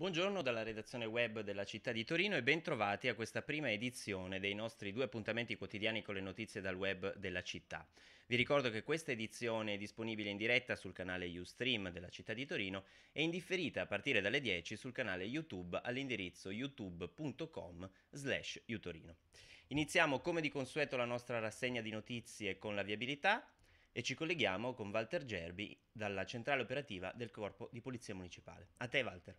Buongiorno dalla redazione web della città di Torino e bentrovati a questa prima edizione dei nostri due appuntamenti quotidiani con le notizie dal web della città. Vi ricordo che questa edizione è disponibile in diretta sul canale Ustream della città di Torino e in differita a partire dalle 10 sul canale YouTube all'indirizzo youtube.com slash utorino. Iniziamo come di consueto la nostra rassegna di notizie con la viabilità e ci colleghiamo con Walter Gerbi dalla centrale operativa del Corpo di Polizia Municipale. A te Walter.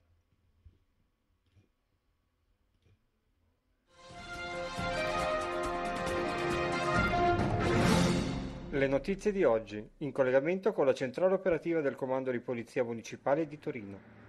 le notizie di oggi, in collegamento con la centrale operativa del Comando di Polizia Municipale di Torino.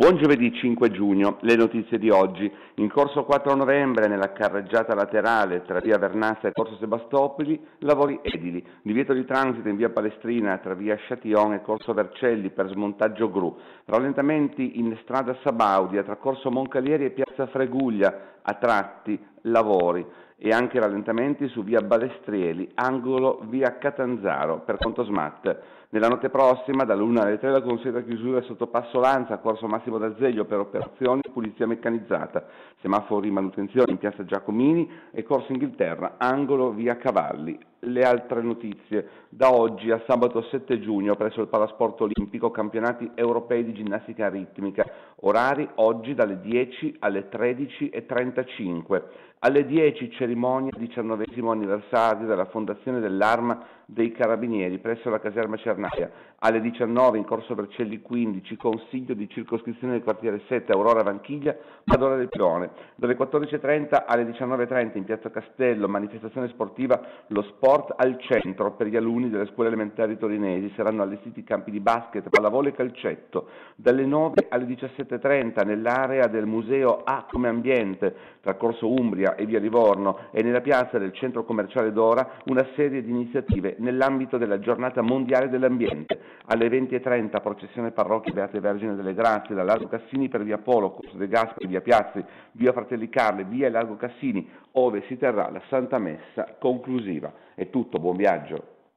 Buon giovedì 5 giugno, le notizie di oggi. In corso 4 novembre, nella carreggiata laterale tra via Vernassa e corso Sebastopoli, lavori edili. Divieto di transito in via Palestrina tra via Sciation e corso Vercelli per smontaggio gru. Rallentamenti in strada Sabaudia tra corso Moncalieri e piazza Freguglia a tratti lavori e anche rallentamenti su via Balestrieri, angolo via Catanzaro, per conto smart. Nella notte prossima, dalle alle 3, la consueta chiusura sottopasso Lanza, corso Massimo d'Azeglio per operazioni di pulizia meccanizzata, semafori manutenzione in piazza Giacomini e corso Inghilterra, angolo via Cavalli, le altre notizie. Da oggi a sabato 7 giugno presso il Palasporto Olimpico campionati europei di ginnastica ritmica, orari oggi dalle 10 alle 13.35. Alle 10 cerimonia 19 anniversario della fondazione dell'Arma dei Carabinieri presso la caserma Cernaia. Alle 19 in corso Vercelli 15 consiglio di circoscrizione del quartiere 7 Aurora Vanchiglia, Padora del Pione. Dalle 14.30 alle 19.30 in piazza Castello manifestazione sportiva Lo Sport sport al centro per gli alunni delle scuole elementari torinesi. Saranno allestiti campi di basket, pallavolo e calcetto dalle 9 alle 17.30 nell'area del museo A come ambiente tra Corso Umbria e via Livorno e nella piazza del centro commerciale Dora una serie di iniziative nell'ambito della giornata mondiale dell'ambiente. Alle 20.30 processione parrocchia Beate Vergine delle Grazie da Largo Cassini per via Polo, Corso De Gasperi, via Piazzi, via Fratelli Carle, via Largo Cassini, ove si terrà la Santa Messa conclusiva. È tutto, buon viaggio.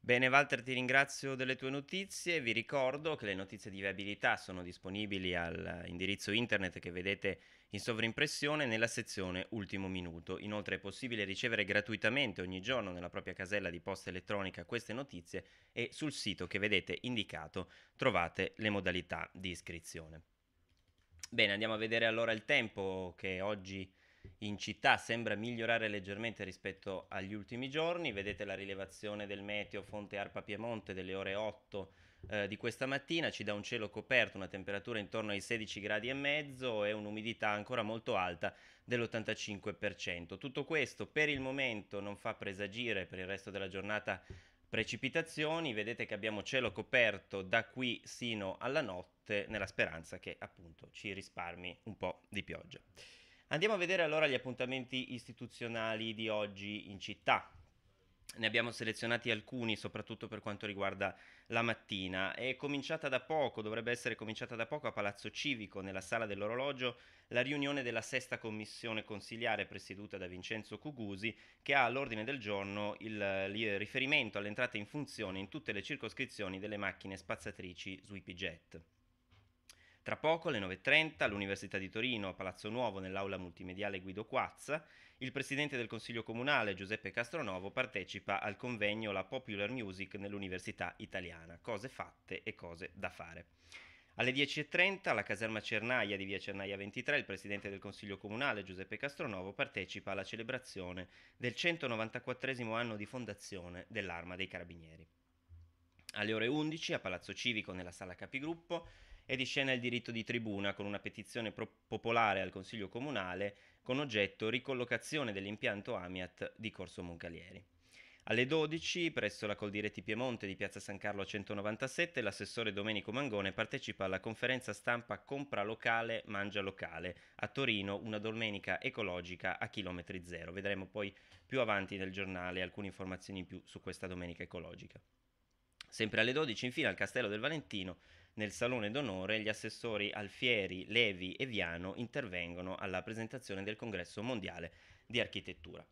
Bene Walter, ti ringrazio delle tue notizie, vi ricordo che le notizie di viabilità sono disponibili all'indirizzo internet che vedete in sovrimpressione nella sezione Ultimo Minuto. Inoltre è possibile ricevere gratuitamente ogni giorno nella propria casella di posta elettronica queste notizie e sul sito che vedete indicato trovate le modalità di iscrizione. Bene, andiamo a vedere allora il tempo che oggi in città sembra migliorare leggermente rispetto agli ultimi giorni, vedete la rilevazione del meteo Fonte Arpa Piemonte delle ore 8 eh, di questa mattina, ci dà un cielo coperto, una temperatura intorno ai 16 gradi e mezzo e un'umidità ancora molto alta dell'85%. Tutto questo per il momento non fa presagire per il resto della giornata precipitazioni, vedete che abbiamo cielo coperto da qui sino alla notte nella speranza che appunto ci risparmi un po' di pioggia. Andiamo a vedere allora gli appuntamenti istituzionali di oggi in città. Ne abbiamo selezionati alcuni, soprattutto per quanto riguarda la mattina. È cominciata da poco, dovrebbe essere cominciata da poco a Palazzo Civico, nella sala dell'orologio, la riunione della sesta commissione consiliare presieduta da Vincenzo Cugusi, che ha all'ordine del giorno il, il riferimento all'entrata in funzione in tutte le circoscrizioni delle macchine spazzatrici sui Jet. Tra poco, alle 9.30, all'Università di Torino, a Palazzo Nuovo, nell'aula multimediale Guido Quazza, il presidente del Consiglio Comunale, Giuseppe Castronovo, partecipa al convegno La Popular Music nell'Università Italiana, cose fatte e cose da fare. Alle 10.30 alla caserma Cernaia di via Cernaia 23 il presidente del Consiglio Comunale Giuseppe Castronovo partecipa alla celebrazione del 194 anno di fondazione dell'Arma dei Carabinieri. Alle ore 11 a Palazzo Civico nella sala Capigruppo e di scena il diritto di tribuna con una petizione pro- popolare al Consiglio Comunale con oggetto ricollocazione dell'impianto Amiat di Corso Moncalieri. Alle 12, presso la Coldiretti Piemonte di Piazza San Carlo 197, l'assessore Domenico Mangone partecipa alla conferenza stampa Compra locale, mangia locale a Torino, una domenica ecologica a chilometri zero. Vedremo poi più avanti nel giornale alcune informazioni in più su questa domenica ecologica. Sempre alle 12, infine, al Castello del Valentino, nel Salone d'Onore gli assessori Alfieri, Levi e Viano intervengono alla presentazione del Congresso Mondiale di Architettura.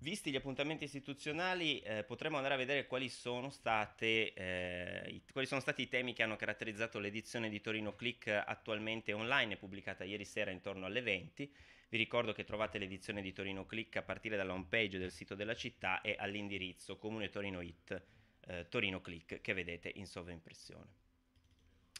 Visti gli appuntamenti istituzionali eh, potremo andare a vedere quali sono, state, eh, i, quali sono, stati i temi che hanno caratterizzato l'edizione di Torino Click attualmente online pubblicata ieri sera intorno alle 20. Vi ricordo che trovate l'edizione di Torino Click a partire dalla homepage del sito della città e all'indirizzo comune Torino It, eh, Torino Click che vedete in sovraimpressione.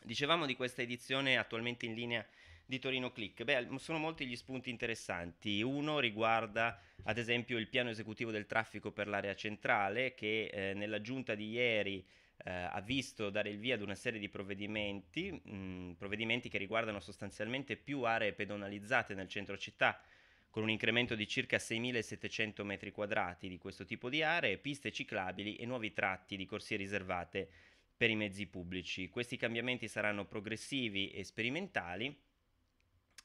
Dicevamo di questa edizione attualmente in linea di Torino Click. Beh, sono molti gli spunti interessanti. Uno riguarda ad esempio il piano esecutivo del traffico per l'area centrale che eh, nella giunta di ieri eh, ha visto dare il via ad una serie di provvedimenti, mh, mm, provvedimenti che riguardano sostanzialmente più aree pedonalizzate nel centro città con un incremento di circa 6.700 metri quadrati di questo tipo di aree, piste ciclabili e nuovi tratti di corsie riservate per i mezzi pubblici. Questi cambiamenti saranno progressivi e sperimentali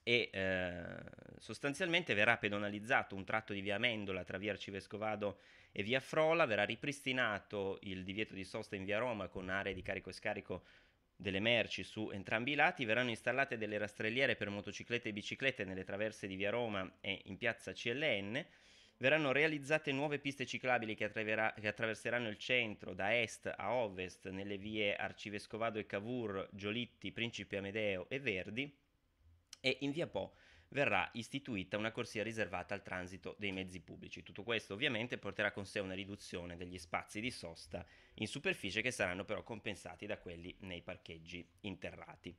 e eh, sostanzialmente verrà pedonalizzato un tratto di via Mendola tra via Arcivescovado e via Frola, verrà ripristinato il divieto di sosta in via Roma con aree di carico e scarico delle merci su entrambi i lati, verranno installate delle rastrelliere per motociclette e biciclette nelle traverse di via Roma e in piazza CLN, Verranno realizzate nuove piste ciclabili che, che, attraverseranno il centro da est a ovest nelle vie Arcivescovado e Cavour, Giolitti, Principe Amedeo e Verdi e in via Po verrà istituita una corsia riservata al transito dei mezzi pubblici. Tutto questo ovviamente porterà con sé una riduzione degli spazi di sosta in superficie che saranno però compensati da quelli nei parcheggi interrati.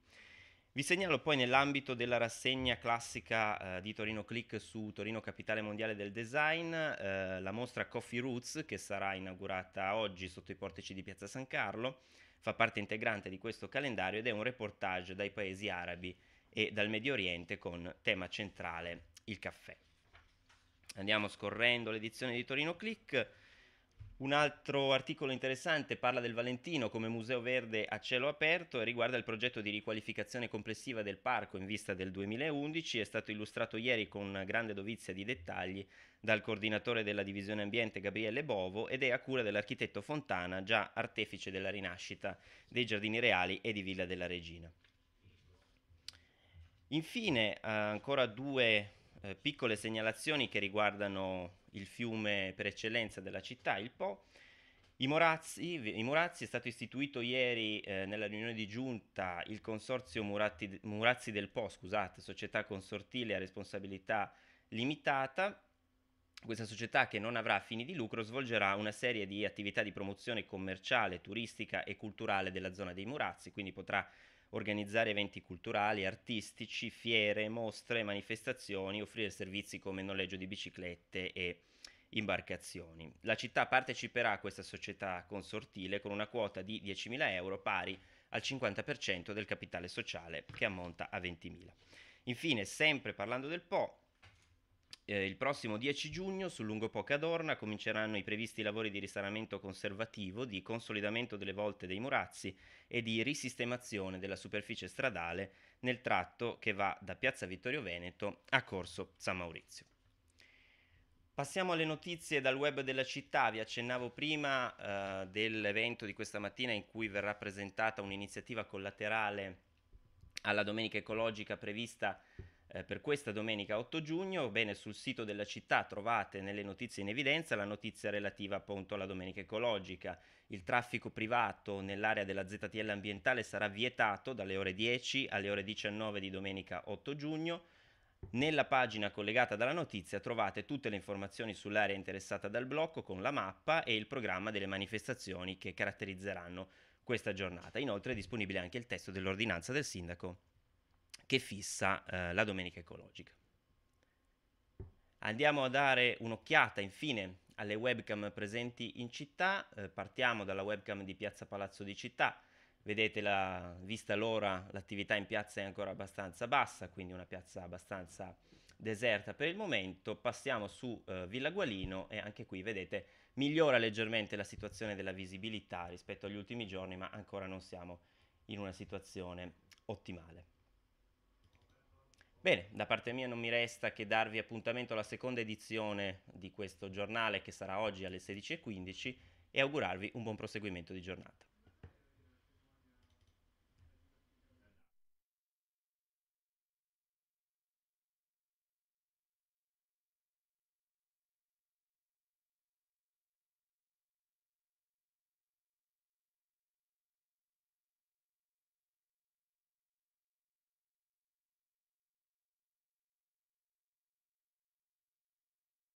Vi segnalo poi nell'ambito della rassegna classica eh, di Torino Click su Torino Capitale Mondiale del Design, eh, la mostra Coffee Roots che sarà inaugurata oggi sotto i portici di Piazza San Carlo, fa parte integrante di questo calendario ed è un reportage dai paesi arabi e dal Medio Oriente con tema centrale il caffè. Andiamo scorrendo l'edizione di Torino Click. Un altro articolo interessante parla del Valentino come museo verde a cielo aperto e riguarda il progetto di riqualificazione complessiva del parco in vista del 2011, è stato illustrato ieri con grande dovizia di dettagli dal coordinatore della divisione ambiente Gabriele Bovo ed è a cura dell'architetto Fontana, già artefice della rinascita dei giardini reali e di Villa della Regina. Infine eh, ancora due eh, piccole segnalazioni che riguardano il fiume per eccellenza della città, il Po. I Morazzi, I Morazzi è stato istituito ieri eh, nella riunione di giunta il consorzio Murati, Murazzi del Po, scusate, società consortile a responsabilità limitata. Questa società che non avrà fini di lucro svolgerà una serie di attività di promozione commerciale, turistica e culturale della zona dei Murazzi, quindi potrà organizzare eventi culturali, artistici, fiere, mostre, manifestazioni, offrire servizi come noleggio di biciclette e imbarcazioni. La città parteciperà a questa società consortile con una quota di 10.000 euro pari al 50% del capitale sociale che ammonta a 20.000. Infine, sempre parlando del Po, eh, il prossimo 10 giugno sul lungo Pocadorna cominceranno i previsti lavori di risanamento conservativo, di consolidamento delle volte dei murazzi e di risistemazione della superficie stradale nel tratto che va da Piazza Vittorio Veneto a Corso San Maurizio. Passiamo alle notizie dal web della città, vi accennavo prima eh, dell'evento di questa mattina in cui verrà presentata un'iniziativa collaterale alla Domenica Ecologica prevista eh, per questa domenica 8 giugno. Bene, sul sito della città trovate nelle notizie in evidenza la notizia relativa appunto alla domenica ecologica. Il traffico privato nell'area della ZTL ambientale sarà vietato dalle ore 10 alle ore 19 di domenica 8 giugno. Nella pagina collegata dalla notizia trovate tutte le informazioni sull'area interessata dal blocco con la mappa e il programma delle manifestazioni che caratterizzeranno questa giornata. Inoltre è disponibile anche il testo dell'ordinanza del sindaco che fissa eh, la domenica ecologica. Andiamo a dare un'occhiata infine alle webcam presenti in città, eh, partiamo dalla webcam di Piazza Palazzo di Città, vedete la, vista l'ora l'attività in piazza è ancora abbastanza bassa, quindi una piazza abbastanza deserta per il momento, passiamo su eh, Villa Gualino e anche qui vedete migliora leggermente la situazione della visibilità rispetto agli ultimi giorni, ma ancora non siamo in una situazione ottimale. Bene, da parte mia non mi resta che darvi appuntamento alla seconda edizione di questo giornale che sarà oggi alle 16.15 e augurarvi un buon proseguimento di giornata.